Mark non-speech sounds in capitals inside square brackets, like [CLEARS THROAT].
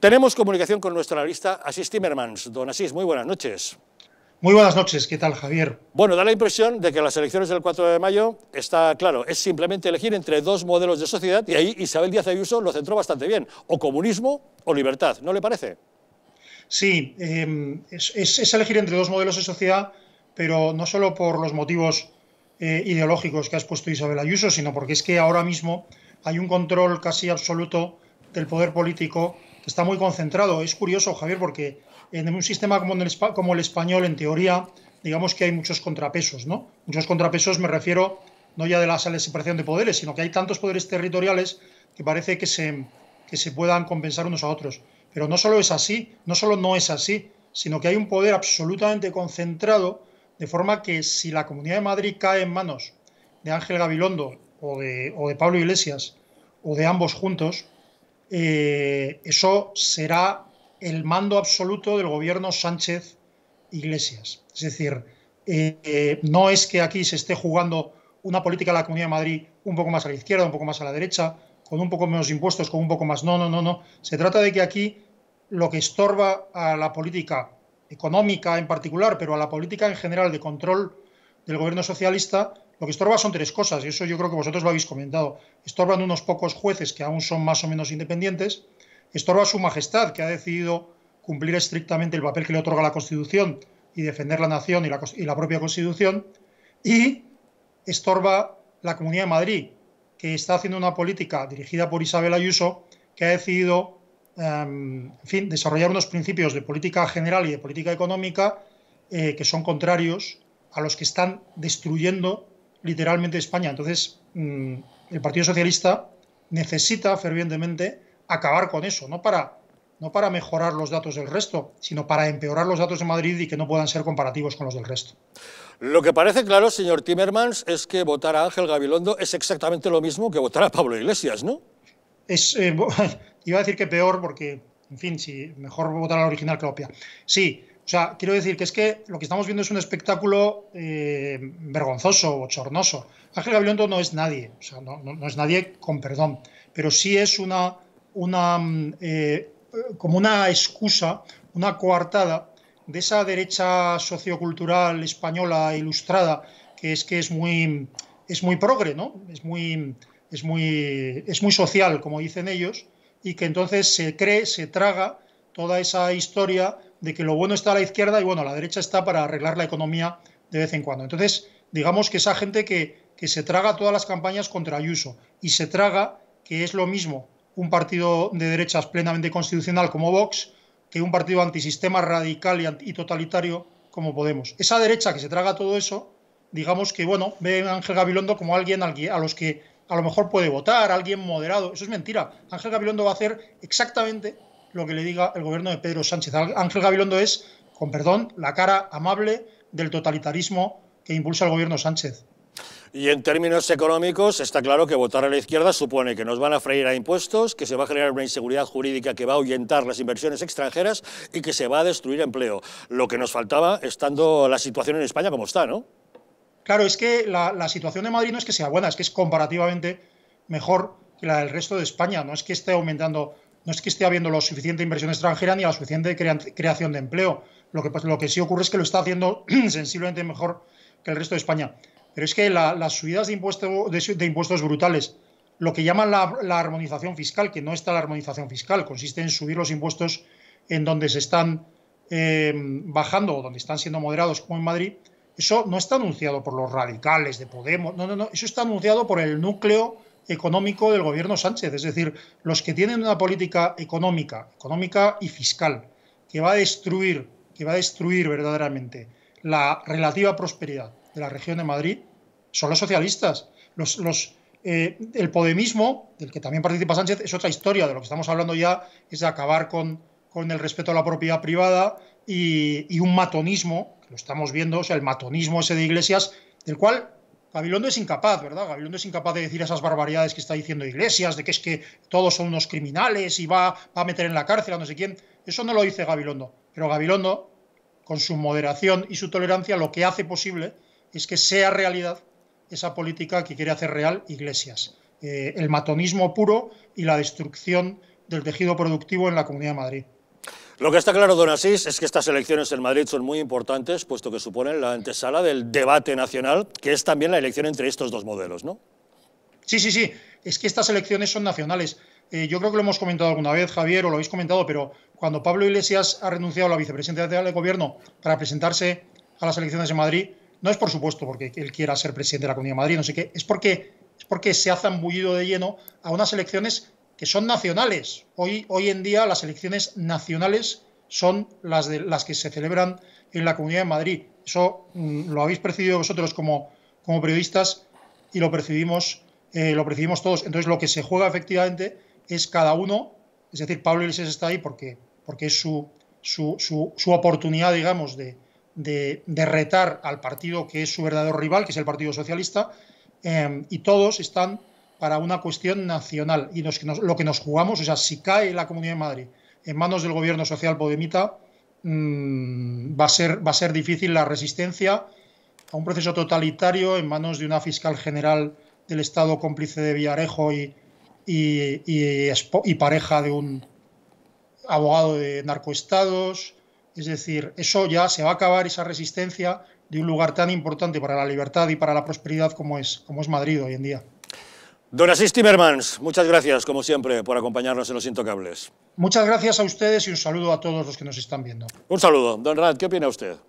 Tenemos comunicación con nuestro analista Asís Timmermans. Don Asís, muy buenas noches. Muy buenas noches, ¿qué tal Javier? Bueno, da la impresión de que las elecciones del 4 de mayo está claro, es simplemente elegir entre dos modelos de sociedad y ahí Isabel Díaz Ayuso lo centró bastante bien, o comunismo o libertad, ¿no le parece? Sí, em, es, elegir entre dos modelos de sociedad, pero no solo por los motivos eh, ideológicos que ha expuesto Isabel Ayuso, sino porque es que ahora mismo hay un control casi absoluto del poder político está muy concentrado. Es curioso, Javier, porque en un sistema como, el, español, en teoría, digamos que hay muchos contrapesos, ¿no? Muchos contrapesos me refiero no ya de la separación de poderes, sino que hay tantos poderes territoriales que parece que se, que se puedan compensar unos a otros. Pero no solo es así, no solo no es así, sino que hay un poder absolutamente concentrado, de forma que si la Comunidad de Madrid cae en manos de Ángel Gabilondo o de, o de Pablo Iglesias, o de ambos juntos, eh, eso será el mando absoluto del gobierno Sánchez Iglesias. Es decir, eh, no es que aquí se esté jugando una política de la Comunidad de Madrid un poco más a la izquierda, un poco más a la derecha, con un poco menos impuestos, con un poco más. No, no, no, no. Se trata de que aquí lo que estorba a la política económica en particular, pero a la política en general de control del gobierno socialista, lo que estorba son tres cosas, y eso yo creo que vosotros lo habéis comentado. Estorban unos pocos jueces que aún son más o menos independientes, estorba su majestad, que ha decidido cumplir estrictamente el papel que le otorga la Constitución y defender la nación y la, propia Constitución, y estorba la Comunidad de Madrid, que está haciendo una política dirigida por Isabel Ayuso, que ha decidido em, en fin, desarrollar unos principios de política general y de política económica eh, que son contrarios a los que están destruyendo literalmente España. Entonces, mm, el Partido Socialista necesita fervientemente acabar con eso, no para, no para mejorar los datos del resto, sino para empeorar los datos de Madrid y que no puedan ser comparativos con los del resto. Lo que parece claro, señor Timmermans, es que votar a Ángel Gabilondo es exactamente lo mismo que votar a Pablo Iglesias, ¿no? Es, eh, [LAUGHS] iba a decir que peor porque, en fin, si mejor votar al original que la opia. Sí, o sea, quiero decir que es que lo que estamos viendo es un espectáculo eh, vergonzoso, bochornoso. Ángel Gabilondo no es nadie, o sea, no, es nadie con perdón, pero sí es una, una mm, eh, como una excusa, una coartada de esa derecha sociocultural española ilustrada que es que es muy es muy progre, ¿no? Es muy es muy es muy social, como dicen ellos, y que entonces se cree, se traga toda esa historia de que lo bueno está a la izquierda y bueno, la derecha está para arreglar la economía de vez en cuando. Entonces, digamos que esa gente que, que se traga todas las campañas contra Ayuso y se traga que es lo mismo un partido de derechas plenamente constitucional como Vox que un partido antisistema radical y, y totalitario como Podemos. Esa derecha que se traga todo eso, digamos que, bueno, ve a Ángel Gabilondo como alguien a los que a lo mejor puede votar, alguien moderado. Eso es mentira. Ángel Gabilondo va a hacer exactamente lo que le diga el gobierno de Pedro Sánchez. Ángel Gabilondo es, con perdón, la cara amable del totalitarismo que impulsa el gobierno Sánchez. Y en términos económicos, está claro que votar a la izquierda supone que nos van a freír a impuestos, que se va a generar una inseguridad jurídica que va a ahuyentar las inversiones extranjeras y que se va a destruir empleo. Lo que nos faltaba estando la situación en España como está, ¿no? Claro, es que la, la situación de Madrid no es que sea buena, es que es comparativamente mejor que la del resto de España. No es que esté aumentando no es que esté habiendo la suficiente inversión extranjera ni la suficiente creación de empleo. Lo que, lo que sí ocurre es que lo está haciendo [CLEARS THROAT] sensiblemente mejor que el resto de España. Pero es que las subidas de, impuestos de, impuestos brutales, lo que llaman la, armonización fiscal, que no está la armonización fiscal, consiste en subir los impuestos en donde se están eh, bajando o donde están siendo moderados, como en Madrid, eso no está anunciado por los radicales de Podemos, no, no, no, eso está anunciado por el núcleo económico del gobierno Sánchez, es decir, los que tienen una política económica, económica y fiscal, que va a destruir, que va a destruir verdaderamente la relativa prosperidad de la región de Madrid, son los socialistas. Los, eh, el podemismo, del que también participa Sánchez, es otra historia. De lo que estamos hablando ya es de acabar con, con el respeto a la propiedad privada y, y un matonismo, que lo estamos viendo, o sea, el matonismo ese de Iglesias, del cual Gabilondo es incapaz, ¿verdad? Gabilondo es incapaz de decir esas barbaridades que está diciendo Iglesias, de que es que todos son unos criminales y va, a meter en la cárcel a no sé quién. Eso no lo dice Gabilondo. Pero Gabilondo, con su moderación y su tolerancia, lo que hace posible es que sea realidad esa política que quiere hacer real Iglesias. Eh, el matonismo puro y la destrucción del tejido productivo en la Comunidad de Madrid. Lo que está claro, don Asís, es que estas elecciones en Madrid son muy importantes, puesto que suponen la antesala del debate nacional, que es también la elección entre estos dos modelos, ¿no? Sí, sí, sí. Es que estas elecciones son nacionales. Eh, yo creo que lo hemos comentado alguna vez, Javier, o lo habéis comentado, pero cuando Pablo Iglesias ha renunciado a la vicepresidencia del gobierno para presentarse a las elecciones en Madrid, no es por supuesto porque él quiera ser presidente de la Comunidad de Madrid, no sé qué, es porque, es porque se ha zambullido de lleno a unas elecciones que son nacionales. Hoy, hoy en día las elecciones nacionales son las, de, las que se celebran en la Comunidad de Madrid. Eso mm, lo habéis percibido vosotros como, como periodistas y lo percibimos, eh, percibimos todos. Entonces lo que se juega efectivamente es cada uno, es decir, Pablo Iglesias está ahí porque, porque es su, su, su, oportunidad, digamos, de, de, retar al partido que es su verdadero rival, que es el Partido Socialista, eh, y todos están para una cuestión nacional. Y lo que nos jugamos, o sea, si cae la Comunidad de Madrid en manos del gobierno social podemita, mm, va, a ser, difícil la resistencia a un proceso totalitario en manos de una fiscal general del Estado cómplice de Villarejo y, pareja de un abogado de narcoestados. Es decir, eso ya se va a acabar, esa resistencia de un lugar tan importante para la libertad y para la prosperidad como es Madrid hoy en día. Don Asís Timmermans, muchas gracias, como siempre, por acompañarnos en Los Intocables. Muchas gracias a ustedes y un saludo a todos los que nos están viendo. Un saludo. Don Rad, ¿qué opina usted?